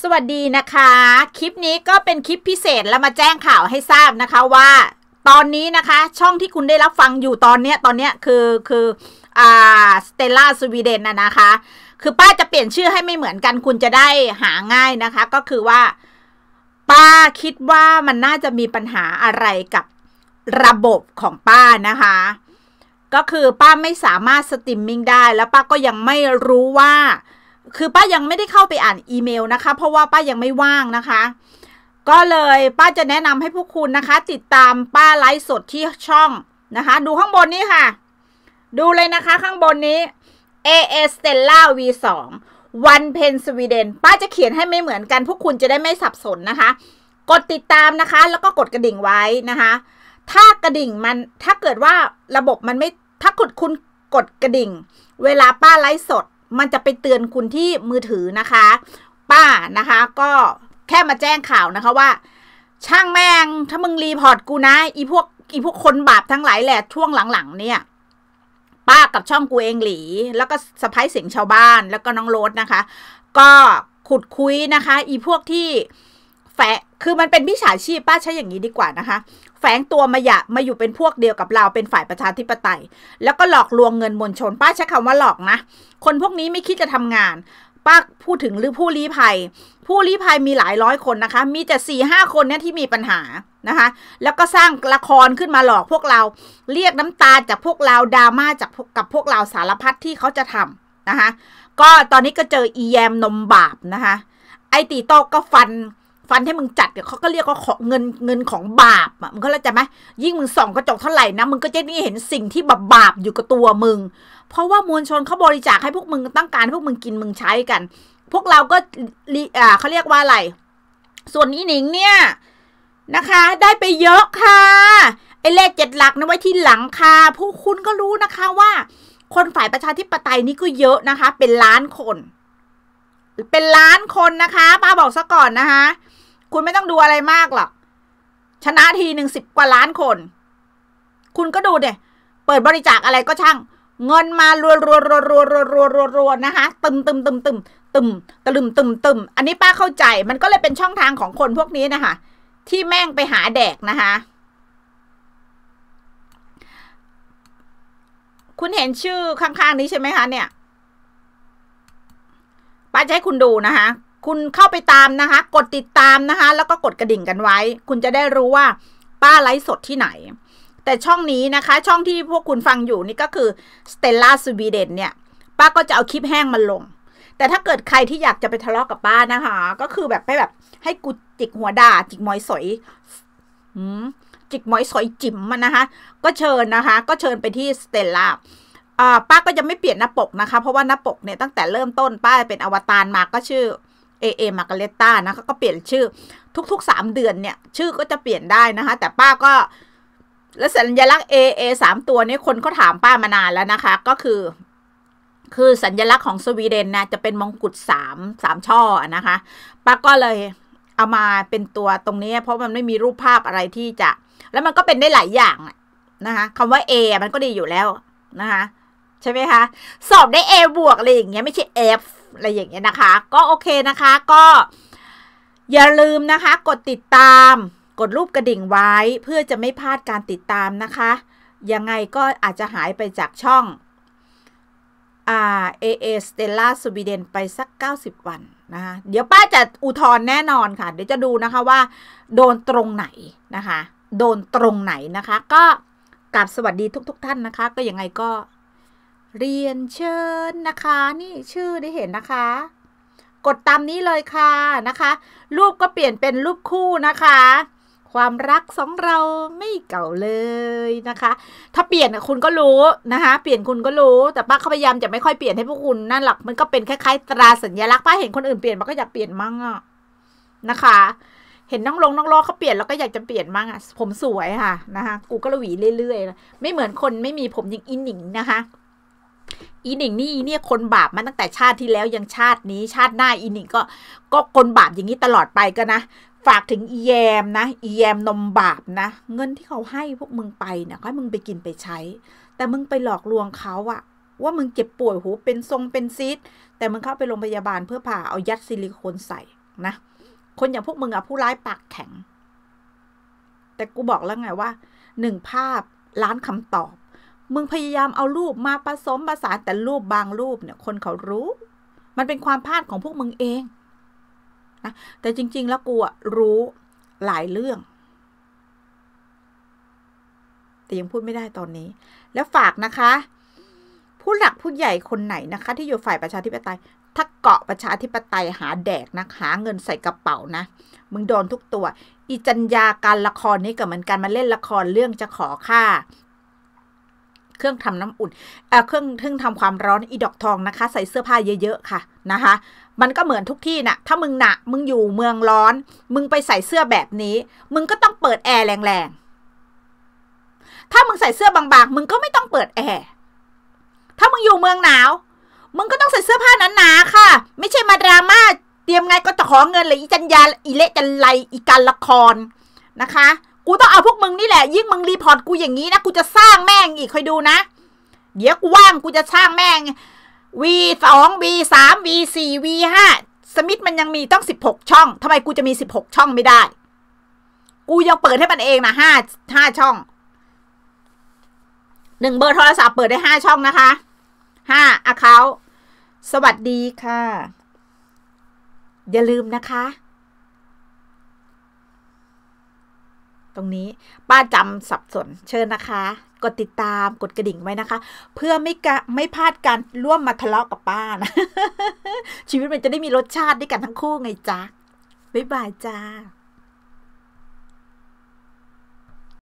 สวัสดีนะคะ คลิปนี้ก็เป็นคลิปพิเศษและมาแจ้งข่าวให้ทราบนะคะว่าตอนนี้นะคะช่องที่คุณได้รับฟังอยู่ตอนเนี้ยตอนเนี้ยคือคืออ่าสเตลล่าสวีเดนนะนะคะ คือป้าจะเปลี่ยนชื่อให้ไม่เหมือนกันคุณจะได้หาง่ายนะคะ ก็คือว่า ป้าคิดว่ามันน่าจะมีปัญหาอะไรกับระบบของป้านะคะ ก็คือป้าไม่สามารถสตรีมมิ่งได้แล้วป้าก็ยังไม่รู้ว่าคือป้ายังไม่ได้เข้าไปอ่าน อีเมลนะคะเพราะว่าป้ายังไม่ว่างนะคะ ก็เลยป้าจะแนะนำให้ พวก คุณนะคะ ติดตามป้าไลฟ์สดที่ช่องนะคะ ดูข้างบนนี้ค่ะ ดูเลยนะคะข้างบนนี้ AS Stella V2 วันเพนสวีเดนป้าจะเขียนให้ไม่เหมือนกัน พวกคุณจะได้ไม่สับสนนะคะ กดติดตามนะคะ แล้วก็กดกระดิ่งไว้นะคะ ถ้ากระดิ่งมันถ้าเกิดว่าระบบมันไม่ถ้ากดคุณกดกระดิ่ง เวลาป้าไลฟ์สดมันจะไปเตือนคุณที่มือถือนะคะ ป้านะคะก็แค่มาแจ้งข่าวนะคะว่า ช่างแมงถ้ามึงรีพอร์ตกูนะอีพวกอีพวกคนบาปทั้งหลายแหละช่วงหลังๆเนี่ย ป้ากับช่องกูเองหลี แล้วก็สะพ้ายเสียงชาวบ้านแล้วก็น้องโรสนะคะ ก็ขุดคุยนะคะอีพวกที่แฝงคือมันเป็นมิจฉาชีพป้าใช้อย่างนี้ ดีกว่านะคะ แฝงตัวมาอยามาอยู่เป็นพวกเดียวกับเราเป็นฝ่ายประชาธิปไตย แล้วก็หลอกลวงเงินมวลชน ป้าใช้คำว่าหลอกนะ คนพวกนี้ไม่คิดจะทำงาน ป้าพูดถึงหรือผู้ลี้ภัย ผู้ลี้ภัยมีหลายร้อยคนนะคะมีแต่สี่ห้าคนเนี่ยที่มีปัญหานะคะแล้วก็สร้างละครขึ้นมาหลอกพวกเราเรียกน้ำตาจากพวกเราดราม่าจากกับพวกเราสารพัดที่เขาจะทำนะคะก็ตอนนี้ก็เจออีแยมนมบาปนะคะไอตีโตก็ฟันฟันให้มึงจัดเดี๋ยวเขาก็เรียกว่าเงินเงินของบาปอ่ะมึงเข้าใจไหมยิ่งมึงส่องกระจกเท่าไหร่นะมึงก็จะนี่เห็นสิ่งที่บาปบาปอยู่กับตัวมึง เพราะว่ามวลชนเขาบริจาคให้พวกมึงตั้งการพวกมึงกินมึงใช้กัน พวกเราก็อ่าเขาเรียกว่าอะไรส่วนนี้หนิงเนี่ยนะคะ ได้ไปเยอะค่ะไอ้เลขเจ็ดหลักนะไว้ที่หลังค่ะผู้คุณก็รู้นะคะ ว่า คนฝ่ายประชาธิปไตยนี่ก็เยอะนะคะ เป็นล้านคนเป็นล้านคนนะคะป้าบอกซะก่อนนะคะคุณไม่ต้องดูอะไรมากหรอก ชนะทีหนึ่งสิบกว่าล้านคน คุณก็ดูเนี่ย เปิดบริจาคอะไรก็ช่าง เงินมารัวรัวรัวรัวรัวรัวรัวรัวนะคะ ตึมตึมตึมตึมตึมตะลึมตึม ตึม อันนี้ป้าเข้าใจ มันก็เลยเป็นช่องทางของคนพวกนี้นะคะ ที่แม่งไปหาแดกนะคะ คุณเห็นชื่อข้างๆนี้ใช่ไหมคะเนี่ย ป้าจะให้คุณดูนะคะคุณเข้าไปตามนะคะ กดติดตามนะคะ แล้วก็กดกระดิ่งกันไว้ คุณจะได้รู้ว่า ป้าไลฟ์สดที่ไหน แต่ช่องนี้นะคะ ช่องที่พวกคุณฟังอยู่นี่ก็คือ Stella s w e d e n เนี่ย ป้าก็จะเอาคลิปแห้งมาลง แต่ถ้าเกิดใครที่อยากจะไปทะเลาะกับป้านะคะ ก็คือแบบไปแบบให้กูจิกหัวด่าจิกมอยสอยจิกมอยสอยจิ๋มมันนะคะ ก็เชิญนะคะ ก็เชิญไปที่สเตลล่าป้าก็ยังไม่เปลี่ยนหน้าปกนะคะ เพราะว่าหน้าปกเนี่ยตั้งแต่เริ่มต้น ป้าเป็นอวตารมาก็ชื่อเอเอมาการเลต้านะคะ ก็เปลี่ยนชื่อทุกๆ 3 เดือนเนี่ยชื่อก็จะเปลี่ยนได้นะคะแต่ป้าก็ และสัญลักษณ์ AA 3 ตัวนี้คนเขาถามป้ามานานแล้วนะคะก็คือคือสัญลักษณ์ของสวีเดนนะจะเป็นมงกุฎ3 3ช่อนะคะป้าก็เลยเอามาเป็นตัวตรงนี้ เพราะมันไม่มีรูปภาพอะไรที่จะ แล้วมันก็เป็นได้หลายอย่างนะคะคำว่า A มันก็ดีอยู่แล้วนะคะใช่ไหมคะ สอบได้ A บวกอะไรอย่างเงี้ยไม่ใช่ F อะไรอย่างเงี้ยนะคะ ก็โอเคนะคะ ก็ อย่าลืม นะคะ กดติดตาม กดรูปกระดิ่งไว้เพื่อจะไม่พลาดการติดตาม นะคะ ยังไงก็อาจจะหายไปจากช่องอาเอเอสเตลล่าสวีเดนไปสัก 90 วัน นะคะเดี๋ยวป้าจะอุทธร์แน่นอนค่ะ เดี๋ยวจะดู นะคะ ว่า โดนตรงไหน นะคะ โดนตรงไหน นะคะ ก็กลับสวัสดีทุก ๆ ท่านนะคะก็ยังไงก็เรียนเชิญนะคะ นี่ชื่อได้เห็นนะคะ กดตามนี้เลยค่ะนะคะรูปก็เปลี่ยนเป็นรูปคู่นะคะ ความรักสองเราไม่เก่าเลยนะคะ ถ้าเปลี่ยนคุณก็รู้นะคะเปลี่ยนคุณก็รู้ แต่ป้าเขาพยายามจะ ไม่ ค่อย เปลี่ยนให้พวกคุณนั่นหลักมันก็เป็นคล้ายๆ ตราสัญลักษณ์ป้าเห็นคนอื่นเปลี่ยนมันก็อยากเปลี่ยนมั่งอะนะคะ เห็นน้องลงน้องล้อเขาเปลี่ยน แล้วก็ อยากจะเปลี่ยนมั่งอะผมสวยค่ะนะคะกูก็รหวีเรื่อยๆไม่เหมือนคนไม่มีผมอย่างอินหนิงนะคะอีหนิงนี่เนี่ยคนบาปมาตั้งแต่ชาติที่แล้วยังชาตินี้ชาติหน้าอีหนิงก็ก็คนบาปอย่างนี้ตลอดไปก็นะ ฝากถึงอีแยมนะ อีแยมนมบาปนะเงินที่เขาให้พวกมึงไปนะ่ยให้มึงไปกินไปใช้ แต่มึงไปหลอกลวงเขาอะว่ามึงเจ็บป่วยหูเป็นทรงเป็นซีดแต่มึงเข้าไปโรงพยาบาลเพื่อผ่าเอายัดซิลิโคนใส่นะคนอย่างพวกมึงอะผู้ร้ายปากแข็ง แต่กูบอกแล้วไงว่า หนึ่งภาพล้านคำตอบมึง พยายามเอารูปมาผสมะสานแต่รูปบางรูปเนี่ยคนเขารู้ มันเป็นความพลาดของพวกมึง เองนะแต่จริง ๆ แล้วกูรู้หลายเรื่องแต่ยังพูดไม่ได้ตอนนี้ แล้วฝากนะคะ ผู้หลักผู้ใหญ่คนไหนนะคะ ที่อยู่ฝ่ายประชาธิปไตยถ้าเกาะประชาธิปไตยหาแดกนะหาเงินใส่กระเป๋านะ มึงโดนทุกตัวอีจัญญาการละครนี้ก็เหมือนกันมาเล่นละครเรื่องจะขอค่าเครื่องทำน้ำอุ่นเครื่องเครื่องทำความร้อนอีดอกทองนะคะใส่เสื้อผ้าเยอะๆค่ะนะคะ มันก็เหมือนทุกที่นะ่ะ ถ้ามึงหนะมึงอยู่เมืองร้อน มึงไปใส่เสื้อแบบนี้ มึงก็ต้องเปิดแอร์แรงๆ ถ้ามึงใส่เสื้อบางๆ มึงก็ไม่ต้องเปิดแอร์ ถ้ามึงอยู่เมืองหนาว มึงก็ต้องใส่เสื้อผ้าหนาๆค่ะ ไม่ใช่มาดราม่า เตรียมไงก็จะขอเงินเลยอีจันยาอีเละจันไลอีการละครนะคะกูต้องเอาพวกมึงนี่แหละยิ่งมึงรีพอร์ตกูอย่างนี้นะกูจะสร้างแม่งอีกคอยดูนะ เดี๋ยวกูว่างกูจะสร้างแม่ง V สอง V สาม V สี่ V ห้าสมิธมันยังมีต้องสิบหกช่องทำไมกูจะมีสิบหกช่องไม่ได้ กูยังเปิดให้มันเองนะห้าห้าช่องหนึ่งเบอร์โทรศัพท์เปิดได้ห้าช่องนะคะห้าอะเคาสวัสดีค่ะ อย่าลืมนะคะตรงนี้ ป้าจำสับสนเชิญนะคะ กด ติดตาม กด กระดิ่งไว้ นะคะ เพื่อไม่ไม่พลาดการร่วมมาทะเลาะกับ ป้า นะ ชีวิตมันจะได้มีรสชาติด้วยกันทั้งคู่ไงจ๊ะบ๊าย บาย จ้า